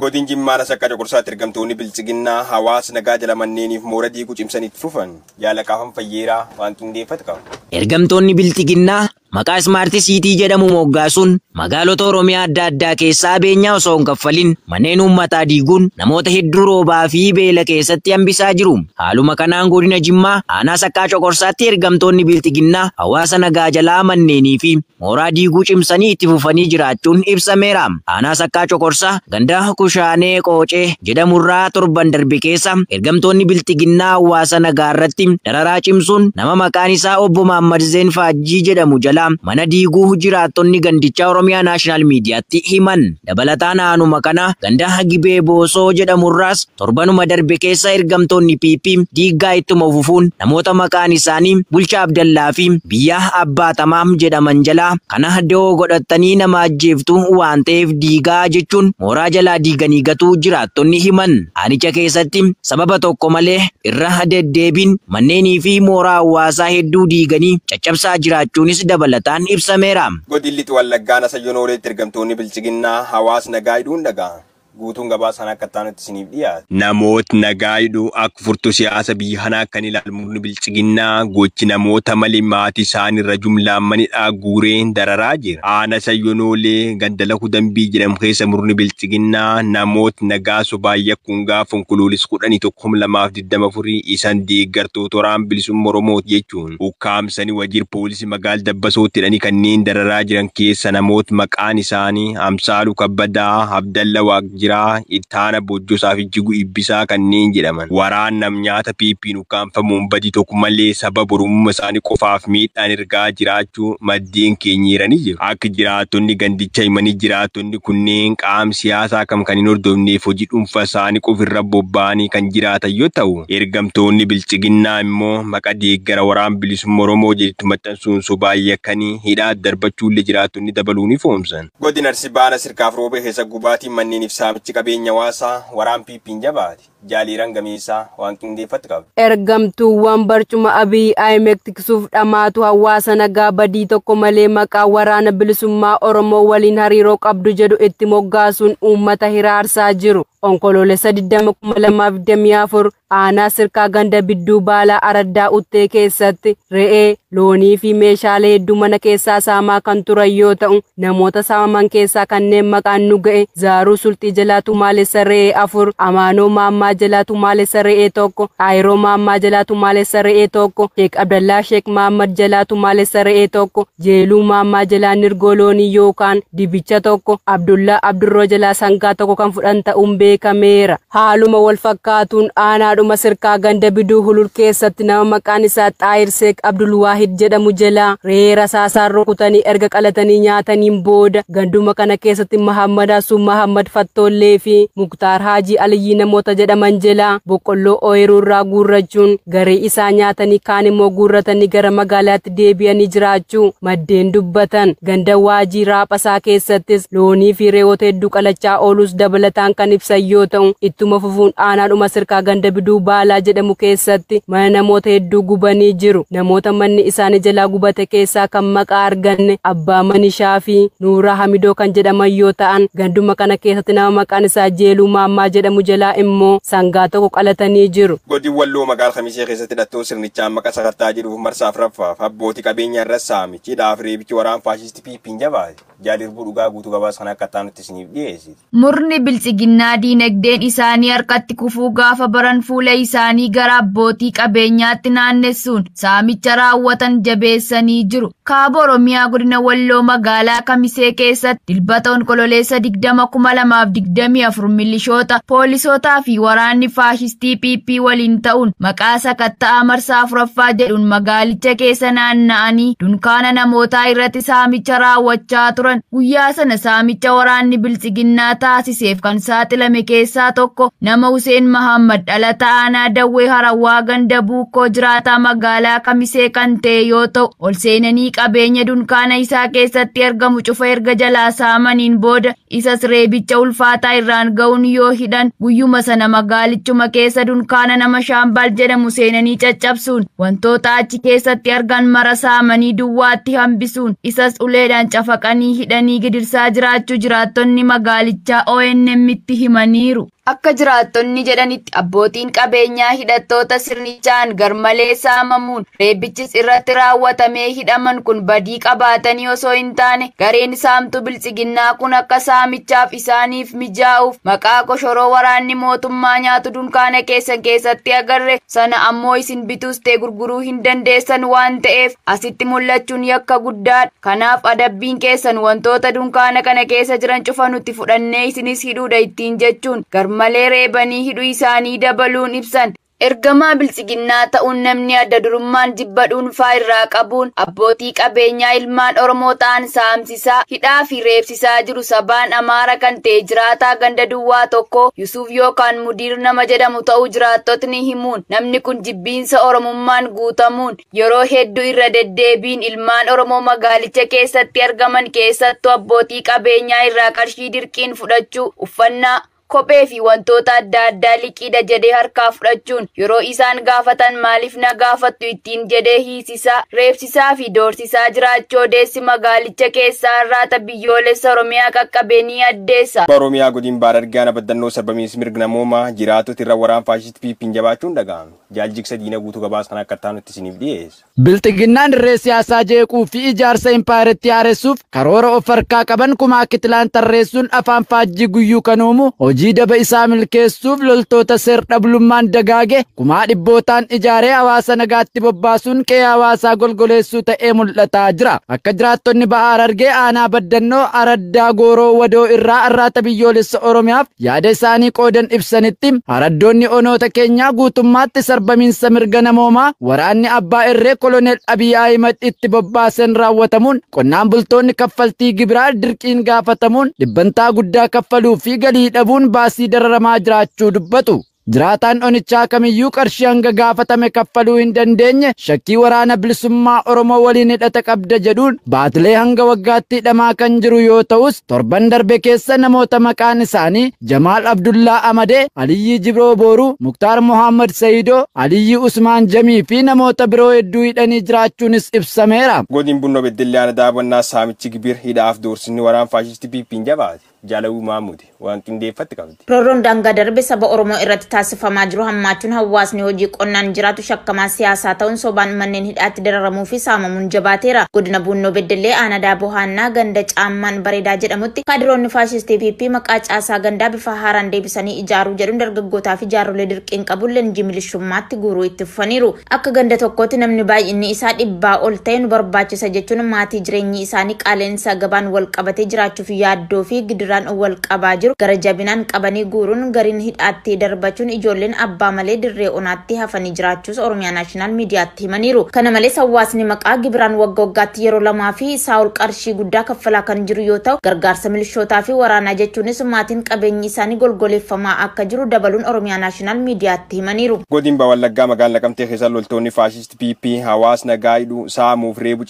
Godin Jimmaa Nasakka Cuqursaatti argamtoonni bilchiginnaa hawaasni nagaa jala manneeniif moora diiguu cimsanitti fufan yaalaqaafan fayyeeraa waan qindeeffatu qabu. Ergamtoonni Maqaa Ismaartii Siitii jedhamu moggaasuun magaalota Oromiyaa adda addaa keessaa beenyaa osoo hin kaffalin manneen uummataa diiguun namoota hedduu roobaa fi beela keessatti hambisaa jiru. Haaluma kanaan godina Jimmaa aanaa sakkaa coqorsaatti ergamtoonni biltiginnaa hawaasa nagaa jalaa manneenii fi mooraa diiguu cimsanii itti fufanii jiraachuun ibsameera. Aanaa sakkaa coqorsaa ganda Kushaanee Qoocee jedhamurraa torban darbe keessa ergamtoonni biltiginnaa hawaasa nagaa irratti dararaa cimsuun nama maqaan isaa obbo Maammad Faajjii jedhamu jala mana diiguu jiraattonni gandichaa Oromiyaa Naashinaal Miidiyaatti himan. Dabalataan aanuma kana ganda gibee Boosoo jedhamurraas torbanuma darbe keessa ergamtoonni PP diiggaa ittuma fufuun namoota maqaan isaanii bulcha Abdallaa fi biyya abbaatamaa jedhaman jalaa kana doo godhattanii nama ajjeeftu waan ta'eef diigaa jechuun mooraa jalaa diiganii gatuu jiraattonni himan. Haanicha keessatti sababa tokko malee irra deddeebiin manneenii fi mooraa hawaasaa hedduu diiganii caccabsaa jiraachuunis Mallataan ibsameera. Godillitu Wallaggaan Asayyoon Hooreetti ergamtoonni bilchiginaa hawaasni nagaa hidhuun dhaga'a. guutuun gabaasaan akka taanutti isiniif dhiyaate. Namoota nagaa hidhuu akka furtuu siyaasa biyya kanaa kan ilaalu murni bilchiginnaa gochi namoota malee maatii isaanii irra jumlaammanidha guureen dararaa jira. Aana Sayyoonoolee Gandalakuu Dambii jedhamu keessa murni bilchiginnaa namoota nagaa sobaa yakkuun gaafa kuluulis kudhanii tokkoom lamaaf digdama furii isaan deeggartuu toraan bilisummaa Oromooti jechuun ukkaamsanii Wajir poolisii magaal dabbasootti hidhanii kanneen dararaa jiran keessa namoota maqaan isaanii Amsaaluu Kabbadaa Abdalla Waaqjira. Bigiraa, Ittaana Bojjosaa Ibbisaa kanneen jedhaman. Waraan nam nyaata piiphiin ukkaanfamuun badi tokko malee saba borummaa isaanii qofaaf miidhaan ergaa jiraachuu maddeen keenyeeranii jiru. Akka jiraattonni gandicha himanii jiraattonni kunneen qaam siyaasaa kam kan hin hordofneef hojii dhuunfaa isaanii qofirra bobba'anii kan jiraatan yoo ta'u, ergamtoonni bilchiginnaa immoo maqa deeggara waraan bilisummaa Oromoo jedhu maxxansuun sobaa yakkanii hidhaa darbachuu illee jiraattonni dabaluun ifoomsan. Godin Arsibaana sirkaaf rooba keessa gubaatiin manneen ibsaa Kitaabchi qabeenya hawaasaa waraanni Piippiin jabaadha. Ergamtuuwwan barcuma Abiy Ahmed tiksuuf dhamaatu hawaasa nagaa badii tokko malee maqaa waraana bilisummaa Oromoo waliin hariiroo qabdu jedhu itti moggaasuun uummata hiraarsaa jiru. Onkoloolessa afur aanaa sirkaa ganda bidduu baalaa araddaa uttee keessatti re'ee, loonii fi meeshaalee hedduu mana keessaa saamaa kan turan yoo ta'u namoota saamaman keessaa kanneen maqaan nu ga'e zaaruu sulxii jalaa tumaalessa re'ee afur amaanoo maammaa ammaa jalaa tumaalee sarre'ee tokko Aayiroo Maammaa jalaa tumaalee sarre'ee tokko Sheek Abdallaa Sheek Maammad jalaa tumaalee sarre'ee tokko Jeeluu Maammaa jalaa nirgooloonii yookaan dibicha tokko Abdullaa Abdurroo jalaa sangaa tokko kan fudhan ta'uun beekameera. Haaluma wal fakkaatuun aanaadhuma sirkaa ganda biduu hulul keessatti nama maqaan isaa Xaayir Sheek Abdulwaahid jedhamu jalaa reera saasaan rukutanii erga qalatanii nyaataniin booda ganduma kana keessatti Mahammad Asuu Mahammad Fattoollee fi Muktaar Haajii Aliyyi namoota jedhamu. argaman jela boqqolloo ooyiruu irraa guurrachuun garee isaa nyaatanii kaan immoo guurratanii gara magaalaatti deebi'anii jiraachuu maddeen dubbatan ganda waajii raaphasaa keessattis loonii fi ree'oota hedduu qalachaa oolus dabalataan kan ibsan yoo ta'u ittuma fufuun aanaadhuma sirkaa ganda biduu baalaa jedhamu keessatti mana namoota hedduu gubanii jiru namoota manni isaanii jalaa gubate keessaa kan maqaa arganne abbaa manishaa fi nuuraa hamidoo kan jedhaman yoo ta'an ganduma kana keessatti nama maqaan isaa jeeluu maammaa jedhamu jalaa immoo sangaa tokko qalatanii jiru. Godin walloo magaalaa Khamisee keessatti hidhattoo sirnichaan maqa sakartaa jiruuf marsaaf raffaaf abbootii qabeenyaa irra saami cidhaaf reebichi waraana faashisti piipin jabaate jaalirbu dhugaa guutuu gabaasa kana akka taanutti isiniif dhiyeessite. Murni bilchiginnaa diinagdeen isaanii harkatti kufuu gaafa baran fuula isaanii gara abbootii qabeenyaatti naannessuun saamicha raawwatan jabeessanii jiru. Kaaba Oromiyaa godina Walloo magaalaa Kamisee keessatti dilbata onkololeessa 20,224 milishoota poolisootaa fi waraana. waraanni faashistii PP waliin ta'uun maqaa sakattaa marsaa afuraffaa jedhuun magaalicha keessa naanna'anii dunkaana namootaa irratti saamicha raawwachaa turan guyyaa sana saamicha waraanni bilchiginnaa taasiseef kan saaxilame keessaa tokko nama Huseen Mahammad dhalata aanaa Dawwee Harawaa ganda buukkoo jiraataa magaalaa Kamisee kan ta'e yoo ta'u ol seenanii qabeenya dunkaana isaa keessatti argamu cufa erga jalaa saamaniin booda isas reebicha ulfaataa irraan ga'uun yoo hidhan guyyuma sana magaalaa. magaalichuma keessa dunkaana nama shaambaal jedhamu seenanii caccabsuun wantoota achi keessatti argan mara saamanii duwwaatti hambisuun isas uleedaan cafaqanii hidhanii gidirsaa jiraachuu jiraattonni magaalichaa ONM'tti himaniiru. Akka jiraattonni jedhanitti abbootiin qabeenyaa hidhattoota sirnichaan garmalee saamamuun reebbichis irratti raawwatamee hidhaman kun badii qabaatanii osoo hin taane gareen saamtuu bilchiginnaa kun akka saamichaaf isaaniif mijaa'uuf maqaa koshoroo waraanni mootummaa nyaatu dunkaana keessan keessatti agarre sana ammoo isin bitustee gurguruu hin dandeessan waan ta'eef asitti mul'achuun yakka guddaadha. Kanaaf adabbiin keessan wantoota dunkaana kana keessa jiran cufa nuti fudhannee isinis hidhuudha ittiin jechuun garmalee. malee reebanii hidhuu isaanii dabaluun ibsan. Ergamaa bilchiginnaa ta'uun namni adda durummaan jibba dhuunfaa irraa qabuun abbootii qabeenyaa ilmaan Oromoo ta'an saamsisaa hidhaa fi reebsisaa jiru sabaan Amaara kan ta'e jiraataa ganda duwwaa tokkoo Yusuf yookaan mudiir nama jedhamu ta'uu jiraattotni himuun namni kun jibbiinsa Oromummaan guutamuun yeroo hedduu irra deddeebiin ilmaan Oromoo magaalicha keessatti argaman keessattuu abbootii qabeenyaa irraa qarshii dirqiin fudhachuu uffannaa kophee fi wantoota adda addaa liqiidha jedhee harkaa fudhachuun yeroo isaan gaafatan maaliif na gaafattu ittiin jedhee hiisisaa reebsisaa fi doorsisaa jiraachuu odeessi magaalicha keessaa irraata biyyoolessa oromiyaa qaqqabe ni addeessa. Oromiyaa godin baadadgaan abaddannoo sabamiis mirgna moomaa jiraatota irra waraan faashist piipin jabaachuun dagaame. Jaaljigsa diina guutuu gabaasnaan akka taanutti isiniif dhiyeessa. Biltigginnaan dirree siyaasaa jeequu fi ijaarsa impaaritti haaressuuf karoora of harkaa qaban kumaa kitilaan tarreessuun afaan faajjii guyyuu kan hojii daba isaa milkeessuuf loltoota seer dhablummaan dagaage kumaa dhibbootaan ijaaree hawaasa nagaatti bobbaasuun qe'ee hawaasaa golgoleessuu ta'ee mul'ataa jira. Akka jiraattonni ba'aar argee aanaa baddannoo araddaa gooroo wadoo irraa arraata biyyoolessa Oromiyaaf yaada isaanii qoodan ibsanitti haraddoonni onoota keenyaa guutummaatti sarbamiinsa mirga namoomaa waraanni abbaa irree koloneel Abiy Ahimad itti bobbaasan raawwatamuun qonnaan bultoonni kaffaltii gibiraa dirqiin gaafatamuun dhibbantaa guddaa kaffaluu fi galii dhabuun baasii dararamaa jiraachuu dubbatu. Jiraataan onichaa kamiyyuu qarshii hanga gaafatame kaffaluu hin dandeenye shakkii waraana bilisummaa Oromoo waliin hidhata qabda jedhuun baatilee hanga waggaatti hidhamaa kan jiru yoo ta'us torban darbe keessa namoota maqaan isaanii Jamaal Abdullaa Amadee, Aliyyi Jibroo Booruu, Muktaar Mohaammed Sayidoo, Aliyyi Usmaan Jamii fi namoota biroo hedduu hidhanii jiraachuunis ibsameera. Godin daawwannaa saamichi hidhaaf doorsinni jabaate. jaalawuu maamuuti waan qabdi. Rorroon daangaa darbe saba Oromoo irratti taasifamaa jiru hammaachuun hawaasni hojii qonnaan jiraatu shakkamaa siyaasaa ta'uun sobaan manneen hidhaatti dararamuu fi saamamuun jabaateera. Godina Buunnoo Beddellee aanadaa Daaboo ganda caammaan bareedaa jedhamutti kaadiroonni faashistii PP maqaa caasaa gandaa bifa haaraan deebisanii ijaaruu jedhuun dargaggootaa fi jaarrolee dirqiin qabu leenjii milishummaatti guuruu itti fufaniiru. Akka ganda tokkootti namni baay'inni isaa dhibbaa ol ta'e nu barbaachisa jechuun maatii jireenyi isaanii gabaan jiraachuuf walirraan qabaa jiru gara jabinaan qabanii guuruun gariin hidhaatti darbachuun ijoolleen abbaa malee dirree onaatti hafanii jiraachuus oromiyaa naashinaal miidiyaatti himaniiru kana malees hawaasni maqaa gibiraan wagga waggaatti yeroo lamaa fi isaa ol qarshii guddaa kaffalaa kan jiru yoo ta'u gargaarsa milishootaa fi waraanaa jechuunis maatiin qabeenyi isaanii golgoleffamaa akka jiru dabaluun oromiyaa naashinaal miidiyaatti himaniiru. Godin loltoonni PP saamuuf reebu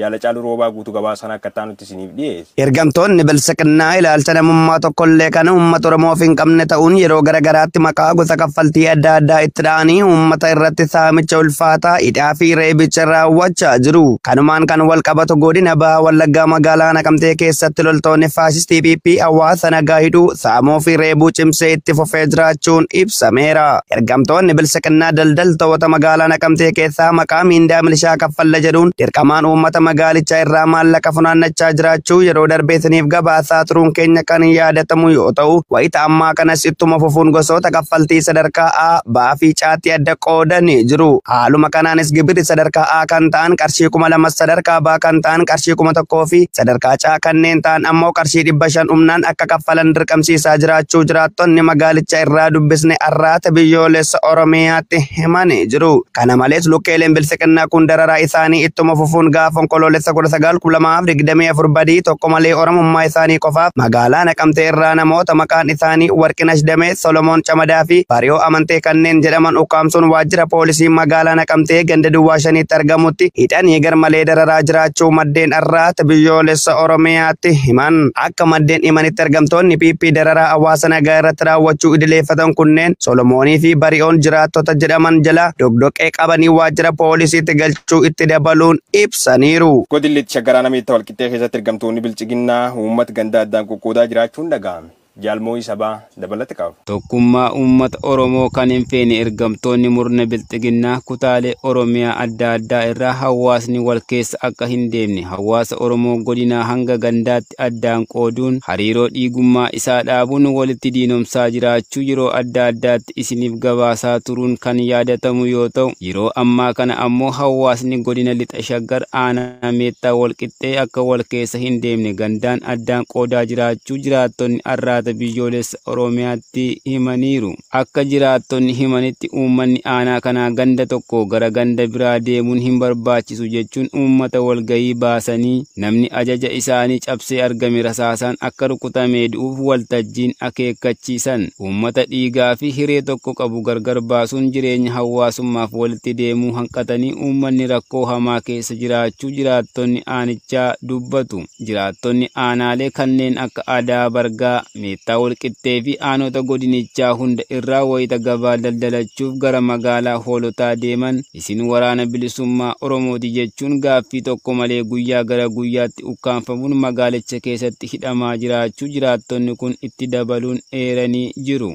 jaalacalu roobaa guutuu gabaasaan akka taanutti isiniif dhiyeesse. Ergamtoonni bilsiqinaa ilaalcha namummaa tokkollee kan uummata Oromoof hin qabne ta'uun yeroo gara garaatti maqaa gosa kaffaltii adda addaa itti dha'anii uummata irratti saamicha ulfaataa hidhaa fi reebicha raawwachaa jiru. Kanumaan kan wal qabatu godina bahaa wallaggaa magaalaa Naqqamtee keessatti loltoonni faasistii PP hawaasa nagaa hidhuu saamuu fi reebuu cimsee itti fufee jiraachuun ibsameera. Ergamtoonni bilsiqinaa daldaltoota magaalaa Naqqamtee keessaa maqaa miindaa milishaa kaffalla jedhuun dirqamaan uummata magaalicha irraa maallaqa funaannachaa jiraachuu yeroo darbee saniif gabaasaa turuun keenya kan yaadatamu yoo ta'u wayita ammaa kanas ittuma fufuun gosoota kaffaltii sadarkaa A ba'aa fi caatii adda qoodan jiru. Haaluma kanaanis gibirri sadarkaa A kan ta'an qarshii kuma lama sadarkaa B kan ta'an qarshii kuma tokkoo fi sadarkaa C kanneen ta'an ammoo qarshii dhibba shan humnaan akka kaffalan dirqamsiisaa jiraachuu jiraattonni magaalicha irraa dubbisne arraata biyyoolessa Oromiyaatti himan jiru. Kana malees lukkeeleen bilsiqinnaa kun dararaa isaanii ittuma fufuun gaafa qoloolessa kudha sagaal kudha lamaaf digdamii afur badii tokko malee oromummaa isaanii qofaaf magaalaa naqamtee irraa namoota maqaan isaanii Warqinash Damee, Solomoon Camadaa fi Bari'oo Amantee kanneen jedhaman ukkaamsuun waajjira poolisii magaalaa naqamtee ganda duwwaa shaniitti argamutti hidhanii gar malee dararaa jiraachuu maddeen irraata biyyoolessa Oromiyaatti himan. Akka maddeen himanitti argamtoonni PP dararaa hawaasa nagaa irratti raawwachuu idileeffatan kunneen Solomoonii fi Bari'oon jiraattota jedhaman jala dogdoqee qabanii waajjira poolisiitti galchuu itti dabaluun ibsaniiru. ta'aniiru. shagaraa shaggaraa nameetta walqixxee keessatti ergamtoonni bilchiginnaa uummata ganda addaan qoqqoodaa jiraachuun dhaga'ame. isa dabalate Tokkummaa uummata Oromoo kan hin feene ergamtoonni murna bilxiginnaa kutaalee Oromiyaa adda addaa irraa hawaasni wal keessa akka hin deemne hawaasa Oromoo godinaa hanga gandaatti addaan qooduun hariiroo dhiigummaa isaa dhaabuun walitti diinomsaa jiraachuu yeroo adda addaatti isiniif gabaasaa turuun kan yaadatamu yoo ta'u yeroo ammaa kana ammoo hawaasni godina lixa shaggar aanaa meettaa wal qixxee akka wal keessa hin deemne gandaan addaan qoodaa jiraachuu jiraattonni arraa biyyoolessa himaniiru. Akka jiraattonni himanitti uummanni aanaa kanaa ganda tokko gara ganda biraa deemuun hin barbaachisu jechuun uummata walgahii baasanii namni ajaja isaanii cabsee argame rasaasaan akka rukutamee du'uuf waltajjiin akeekkachiisan. Uummata dhiigaa fi hiree tokko qabu gargar baasuun jireenya hawaasummaaf walitti deemuu hanqatanii uummanni rakkoo hamaa keessa jiraachuu jiraattonni aanichaa dubbatu. Jiraattonni aanaalee kanneen akka aadaa bargaa miixaa walqixxee fi aanota godinichaa hunda irraa wayita gabaa daldalachuuf gara magaalaa hoolotaa deeman isin waraana bilisummaa oromooti jechuun gaaffii tokko malee guyyaa gara guyyaatti ukkaanfamuun magaalicha keessatti hidhamaa jiraachuu jiraattonni kun itti dabaluun eeranii jiru.